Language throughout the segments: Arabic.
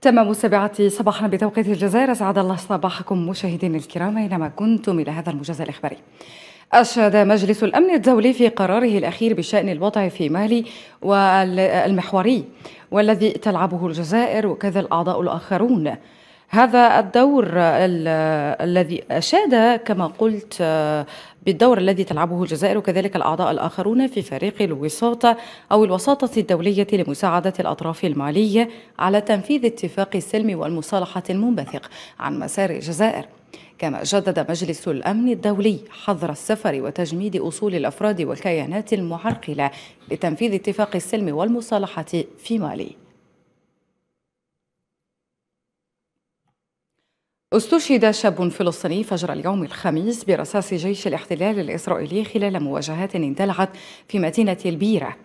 تمام السابعة صباحا بتوقيت الجزائر أسعد الله صباحكم مشاهدينا الكرام أينما كنتم إلى هذا المجازى الإخباري أشهد مجلس الأمن الدولي في قراره الأخير بشأن الوضع في مالي والمحوري والذي تلعبه الجزائر وكذا الأعضاء الآخرون هذا الدور الذي أشاد كما قلت بالدور الذي تلعبه الجزائر وكذلك الأعضاء الآخرون في فريق الوساطة أو الوساطة الدولية لمساعدة الأطراف المالية على تنفيذ اتفاق السلم والمصالحة المنبثق عن مسار الجزائر كما جدد مجلس الأمن الدولي حظر السفر وتجميد أصول الأفراد والكيانات المعرقلة لتنفيذ اتفاق السلم والمصالحة في مالي استشهد شاب فلسطيني فجر اليوم الخميس برصاص جيش الاحتلال الإسرائيلي خلال مواجهات اندلعت في مدينة البيرة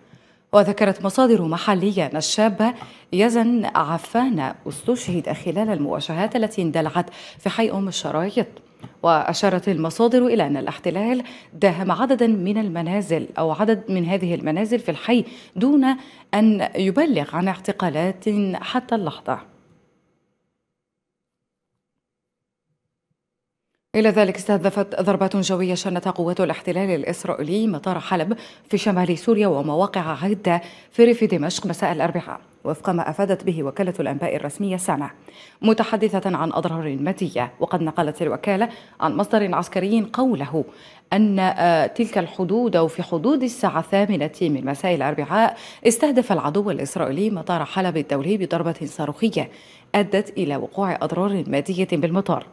وذكرت مصادر محلية أن الشاب يزن عفان استشهد خلال المواجهات التي اندلعت في حي أم الشرايط وأشارت المصادر إلى أن الاحتلال داهم عددا من المنازل أو عدد من هذه المنازل في الحي دون أن يبلغ عن اعتقالات حتى اللحظة إلى ذلك استهدفت ضربات جوية شنتها قوات الاحتلال الإسرائيلي مطار حلب في شمال سوريا ومواقع عدة في ريف دمشق مساء الأربعاء وفق ما أفادت به وكالة الأنباء الرسمية سانا متحدثة عن أضرار مادية وقد نقلت الوكالة عن مصدر عسكري قوله أن آه، تلك الحدود أو في حدود الساعة الثامنة من مساء الأربعاء استهدف العدو الإسرائيلي مطار حلب الدولي بضربة صاروخية أدت إلى وقوع أضرار مادية بالمطار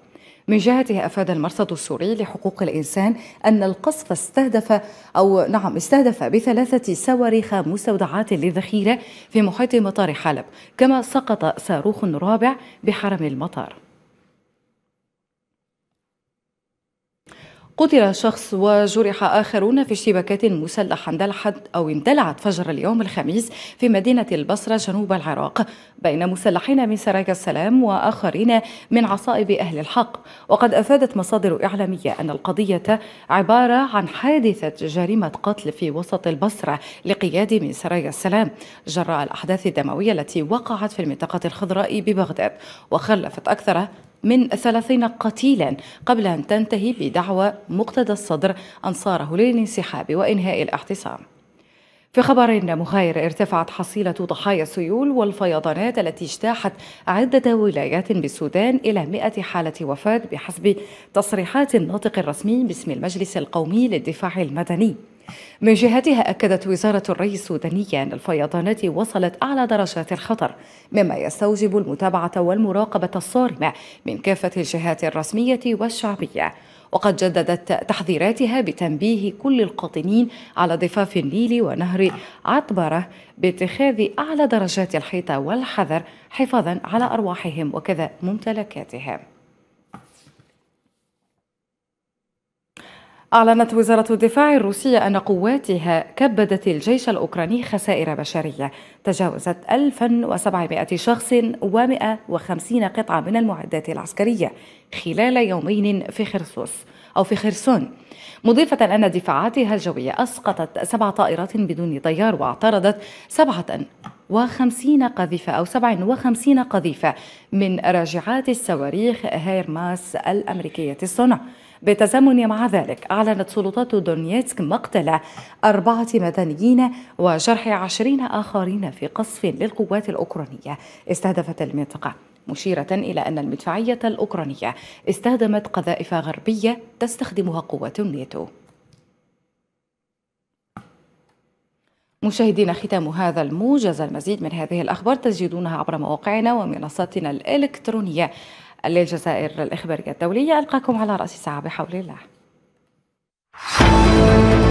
من جهته أفاد المرصد السوري لحقوق الإنسان أن القصف استهدف أو نعم استهدف بثلاثة صواريخ مستودعات للذخيرة في محيط مطار حلب كما سقط صاروخ رابع بحرم المطار قتل شخص وجرح آخرون في اشتباكات مسلحة اندلعت أو اندلعت فجر اليوم الخميس في مدينة البصرة جنوب العراق بين مسلحين من سرايا السلام وآخرين من عصائب أهل الحق وقد أفادت مصادر إعلامية أن القضية عبارة عن حادثة جريمة قتل في وسط البصرة لقياد من سرايا السلام جراء الأحداث الدموية التي وقعت في المنطقة الخضراء ببغداد وخلفت أكثر من ثلاثين قتيلا قبل أن تنتهي بدعوى مقتدى الصدر أنصاره للانسحاب وإنهاء الاعتصام في خبر مغاير ارتفعت حصيلة ضحايا السيول والفيضانات التي اجتاحت عدة ولايات بالسودان إلى 100 حالة وفاة بحسب تصريحات الناطق الرسمي باسم المجلس القومي للدفاع المدني من جهتها أكدت وزارة الري السودانية أن الفيضانات وصلت أعلى درجات الخطر مما يستوجب المتابعة والمراقبة الصارمة من كافة الجهات الرسمية والشعبية وقد جددت تحذيراتها بتنبيه كل القاطنين على ضفاف النيل ونهر عطبرة باتخاذ أعلى درجات الحيطة والحذر حفاظا على أرواحهم وكذا ممتلكاتهم أعلنت وزارة الدفاع الروسية أن قواتها كبدت الجيش الأوكراني خسائر بشرية تجاوزت 1700 شخص و150 قطعة من المعدات العسكرية خلال يومين في خرسوس أو في خرسون مضيفة أن دفاعاتها الجوية أسقطت سبع طائرات بدون طيار واعترضت سبعة وخمسين قذيفة أو سبع وخمسين قذيفة من راجعات الصواريخ هيرماس الأمريكية الصنع بالتزامن مع ذلك أعلنت سلطات دونيتسك مقتل أربعة مدنيين وجرح عشرين آخرين في قصف للقوات الأوكرانية استهدفت المنطقة مشيرة إلى أن المدفعية الأوكرانية استخدمت قذائف غربية تستخدمها قوات الناتو مشاهدينا ختام هذا الموجز المزيد من هذه الأخبار تجدونها عبر مواقعنا ومنصاتنا الإلكترونية للجزائر الإخبارية الدولية ألقاكم على رأس ساعة بحول الله